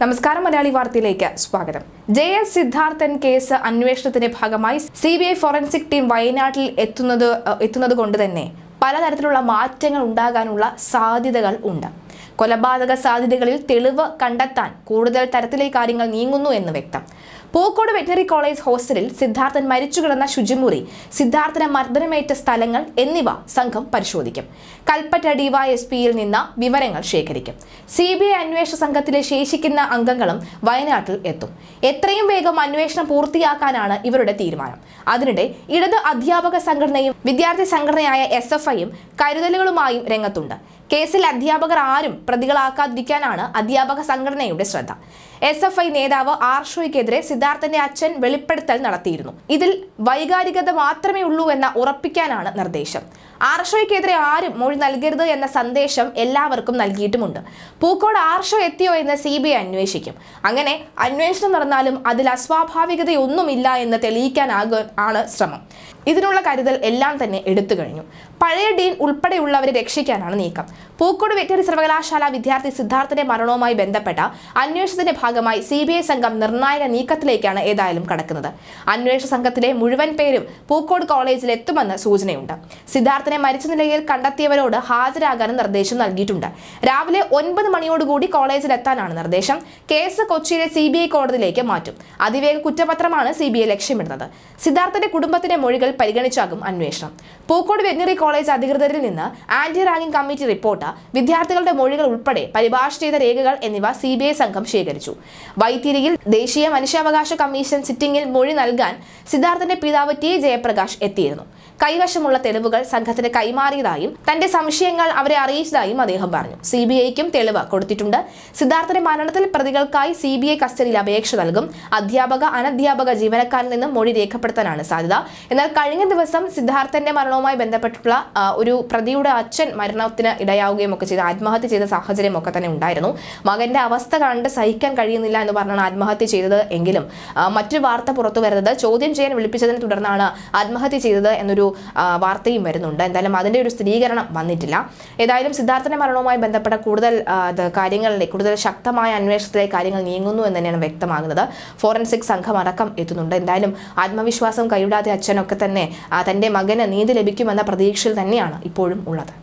നമസ്കാരം മലയാളി വാർത്തയിലേക്ക് സ്വാഗതം ജെ എസ് സിദ്ധാർത്ഥൻ കേസ് അന്വേഷണത്തിന്റെ ഭാഗമായി C B I forensic team വയനാട്ടിൽ എത്തുന്നത് എത്തുന്നത് കൊണ്ട് തന്നെ പലതരത്തിലുള്ള മാറ്റങ്ങൾ ഉണ്ടാകാനുള്ള സാധ്യതകൾ ഉണ്ട് കൊലപാതക സാധ്യതകളിൽ തെളിവ് കണ്ടെത്താൻ കൂടുതൽ തരത്തിലെ കാര്യങ്ങൾ നീങ്ങുന്നു എന്ന് വ്യക്തം പൂക്കോട് വെറ്റിനറി കോളേജ് ഹോസ്റ്റലിൽ സിദ്ധാർത്ഥൻ മരിച്ചു കിടന്ന ശുചിമുറി സിദ്ധാർത്ഥന് മർദ്ദനമേറ്റ സ്ഥലങ്ങൾ എന്നിവ സംഘം പരിശോധിക്കും കൽപ്പറ്റ ഡിവൈഎസ്പിയിൽ നിന്ന് വിവരങ്ങൾ ശേഖരിക്കും സി ബി ഐ അന്വേഷണ സംഘത്തിലെ ശേഷിക്കുന്ന അംഗങ്ങളും വയനാട്ടിൽ എത്തും എത്രയും വേഗം അന്വേഷണം പൂർത്തിയാക്കാനാണ് ഇവരുടെ തീരുമാനം അതിനിടെ ഇടത് അധ്യാപക സംഘടനയും വിദ്യാർത്ഥി സംഘടനയായ എസ് എഫ് ഐയും കരുതലുകളുമായും രംഗത്തുണ്ട് കേസിൽ അധ്യാപകർ ആരും പ്രതികളാക്കാതിരിക്കാനാണ് അധ്യാപക സംഘടനയുടെ ശ്രദ്ധ എസ് എഫ് ഐ നേതാവ് ആർഷോയ്ക്കെതിരെ സിദ്ധാർത്ഥന്റെ അച്ഛൻ വെളിപ്പെടുത്തൽ നടത്തിയിരുന്നു ഇതിൽ വൈകാരികത മാത്രമേ ഉള്ളൂ എന്ന ഉറപ്പിക്കാനാണ് നിർദ്ദേശം ആർഷോയ്ക്കെതിരെ ആരും മൊഴി നൽകരുത് എന്ന സന്ദേശം എല്ലാവർക്കും നൽകിയിട്ടുമുണ്ട് പൂക്കോട് ആർഷോ എത്തിയോ എന്ന് സി ബി ഐ അന്വേഷിക്കും അങ്ങനെ അന്വേഷണം നടന്നാലും അതിൽ അസ്വാഭാവികതയൊന്നുമില്ല എന്ന് തെളിയിക്കാനാകാൻ ആണ് ശ്രമം ഇതിനുള്ള കരുതൽ എല്ലാം തന്നെ എടുത്തു കഴിഞ്ഞു പഴയ ഡീൻ ഉൾപ്പെടെയുള്ളവരെ രക്ഷിക്കാനാണ് നീക്കം പൂക്കോട് വെറ്ററി സർവകലാശാല വിദ്യാർത്ഥി സിദ്ധാർത്ഥന്റെ മരണവുമായി ബന്ധപ്പെട്ട അന്വേഷണത്തിന്റെ ഭാഗമായി സി സംഘം നിർണായക നീക്കത്തിലേക്കാണ് ഏതായാലും കടക്കുന്നത് അന്വേഷണ സംഘത്തിലെ മുഴുവൻ പേരും പൂക്കോട് കോളേജിൽ എത്തുമെന്ന് സൂചനയുണ്ട് സിദ്ധാർത്ഥനെ മരിച്ച നിലയിൽ കണ്ടെത്തിയവരോട് ഹാജരാകാനും നിർദ്ദേശം നൽകിയിട്ടുണ്ട് രാവിലെ ഒൻപത് മണിയോടുകൂടി കോളേജിൽ എത്താനാണ് നിർദ്ദേശം കേസ് കൊച്ചിയിലെ സി കോടതിയിലേക്ക് മാറ്റും അതിവേഗ കുറ്റപത്രമാണ് സി ലക്ഷ്യമിടുന്നത് സിദ്ധാർത്ഥന്റെ കുടുംബത്തിന്റെ മൊഴികൾ പരിഗണിച്ചാകും അന്വേഷണം പൂക്കോട് വെറ്റിനറി കോളേജ് അധികൃതരിൽ നിന്ന് ആന്റി റാങ്കിംഗ് കമ്മിറ്റി റിപ്പോർട്ട് വിദ്യാർത്ഥികളുടെ മൊഴികൾ ഉൾപ്പെടെ പരിഭാഷ ചെയ്ത രേഖകൾ എന്നിവ സി സംഘം ശേഖരിച്ചു വൈത്തിരിയിൽ ദേശീയ മനുഷ്യാവകാശ കമ്മീഷൻ സിറ്റിംഗിൽ മൊഴി നൽകാൻ സിദ്ധാർത്ഥന്റെ പിതാവ് ടി ജയപ്രകാശ് എത്തിയിരുന്നു കൈവശമുള്ള തെളിവുകൾ സംഘത്തിന് കൈമാറിയതായും തന്റെ സംശയങ്ങൾ അവരെ അറിയിച്ചതായും അദ്ദേഹം പറഞ്ഞു സി ബി ഐക്കും തെളിവ് കൊടുത്തിട്ടുണ്ട് സിദ്ധാർത്ഥന്റെ മരണത്തിൽ പ്രതികൾക്കായി സി ബി ഐ കസ്റ്റഡിയിൽ അപേക്ഷ നൽകും അധ്യാപക അനധ്യാപക ജീവനക്കാരിൽ നിന്നും മൊഴി രേഖപ്പെടുത്താനാണ് സാധ്യത എന്നാൽ കഴിഞ്ഞ ദിവസം സിദ്ധാർത്ഥന്റെ മരണവുമായി ബന്ധപ്പെട്ടുള്ള ഒരു പ്രതിയുടെ അച്ഛൻ മരണത്തിന് ഇടയാവുകയും ഒക്കെ ചെയ്ത് ആത്മഹത്യ ചെയ്ത സാഹചര്യമൊക്കെ തന്നെ ഉണ്ടായിരുന്നു മകന്റെ അവസ്ഥ കണ്ട് സഹിക്കാൻ കഴിയുന്നില്ല എന്ന് പറഞ്ഞാണ് ആത്മഹത്യ ചെയ്തത് എങ്കിലും മറ്റൊരു വാർത്ത പുറത്തു വരുന്നത് ചോദ്യം ചെയ്യാൻ വിളിപ്പിച്ചതിനെ തുടർന്നാണ് ആത്മഹത്യ ചെയ്തത് എന്നൊരു വാർത്തയും വരുന്നുണ്ട് എന്തായാലും അതിൻ്റെ ഒരു സ്ഥിരീകരണം വന്നിട്ടില്ല ഏതായാലും സിദ്ധാർത്ഥന മരണവുമായി ബന്ധപ്പെട്ട കൂടുതൽ കാര്യങ്ങളിലേക്ക് കൂടുതൽ ശക്തമായ അന്വേഷണത്തിലേക്ക് കാര്യങ്ങൾ നീങ്ങുന്നു എന്ന് തന്നെയാണ് വ്യക്തമാകുന്നത് ഫോറൻസിക് സംഘം അടക്കം എത്തുന്നുണ്ട് എന്തായാലും ആത്മവിശ്വാസം കൈവിടാതെ അച്ഛനൊക്കെ തന്നെ തൻ്റെ മകന് നീതി ലഭിക്കുമെന്ന പ്രതീക്ഷയിൽ തന്നെയാണ് ഇപ്പോഴും ഉള്ളത്